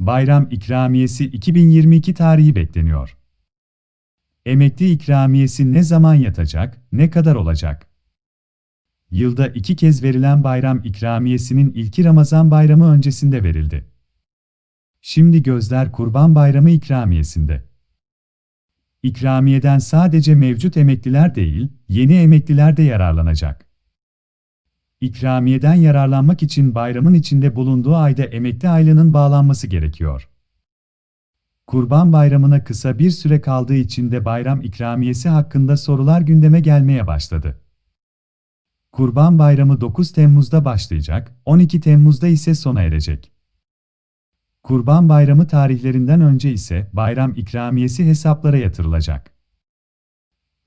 Bayram ikramiyesi 2022 tarihi bekleniyor. Emekli ikramiyesi ne zaman yatacak, ne kadar olacak? Yılda iki kez verilen bayram ikramiyesinin ilki Ramazan bayramı öncesinde verildi. Şimdi gözler Kurban Bayramı ikramiyesinde. İkramiyeden sadece mevcut emekliler değil, yeni emekliler de yararlanacak. İkramiyeden yararlanmak için bayramın içinde bulunduğu ayda emekli aylığının bağlanması gerekiyor. Kurban Bayramı'na kısa bir süre kaldığı için de bayram ikramiyesi hakkında sorular gündeme gelmeye başladı. Kurban Bayramı 9 Temmuz'da başlayacak, 12 Temmuz'da ise sona erecek. Kurban Bayramı tarihlerinden önce ise bayram ikramiyesi hesaplara yatırılacak.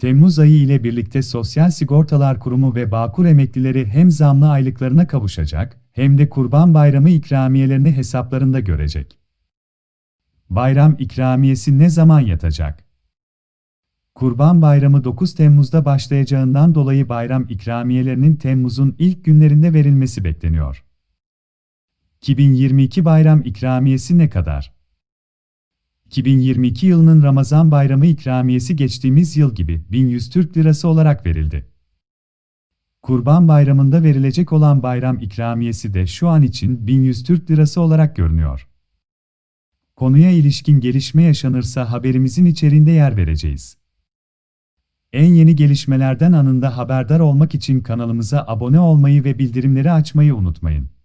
Temmuz ayı ile birlikte Sosyal Sigortalar Kurumu ve Bağkur emeklileri hem zamlı aylıklarına kavuşacak, hem de Kurban Bayramı ikramiyelerini hesaplarında görecek. Bayram ikramiyesi ne zaman yatacak? Kurban Bayramı 9 Temmuz'da başlayacağından dolayı bayram ikramiyelerinin Temmuz'un ilk günlerinde verilmesi bekleniyor. 2022 bayram ikramiyesi ne kadar? 2022 yılının Ramazan bayramı ikramiyesi geçtiğimiz yıl gibi 1100 Türk Lirası olarak verildi. Kurban Bayramı'nda verilecek olan bayram ikramiyesi de şu an için 1100 Türk Lirası olarak görünüyor. Konuya ilişkin gelişme yaşanırsa haberimizin içerisinde yer vereceğiz. En yeni gelişmelerden anında haberdar olmak için kanalımıza abone olmayı ve bildirimleri açmayı unutmayın.